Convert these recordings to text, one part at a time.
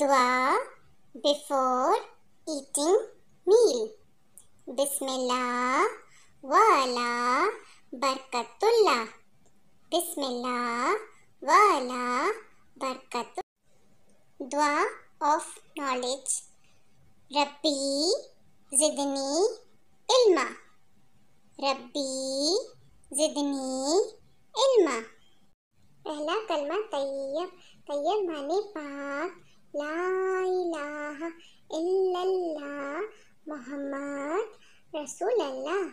dua before eating meal. Bismillah wala barkatullah. Bismillah wala barkatullah. Dua of knowledge. Rabbi zidni ilma. Rabbi zidni ilma. पहला कलमा तैयब तैयब माने पाक मोहम्मद रसूल अल्लाह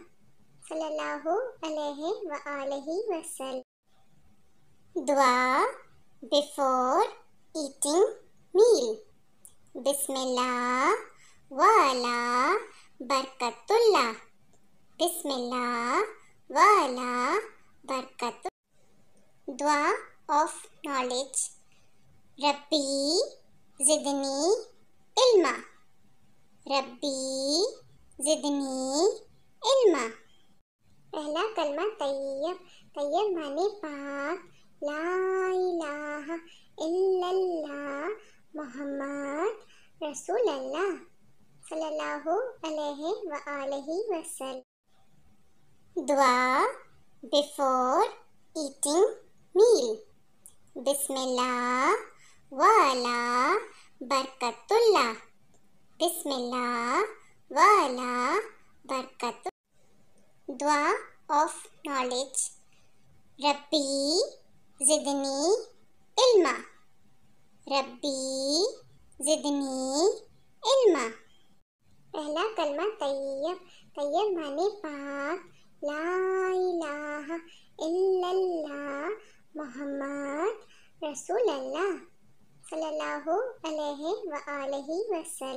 सल्लल्लाहु अलैहि व आलिहि वसल्लम दुआ बिफोर ईटिंग मील बिस्मिल्लाह वाला बरकतुल्लाह बिस्मिल्लाह वाला बरकत दुआ ऑफ नॉलेज रब्बी जिदनी इल्मा रब्बी जिदनी इल्मा पहला कलमा तैयब तैयब माने पाक ला इलाहा इल्लल्लाह मोहम्मद रसूल अल्लाह सल्लल्लाहु अलैहि व आलिहि वसल्लम दुआ बिफोर ईटिंग मील बिस्मिल्लाह वाला बरकतुल्लाह बिस्मिल्ला वाला बरकत दुआ ऑफ नॉलेज रब्बी जिदनी इल्मा रब्बी जिदनी इल्मा पहला कलमा तैयब तैयब माने पाक मोहम्मद रसूल अल्लाह सल्लल्लाहु अलैहि व आलिहि वसल्लम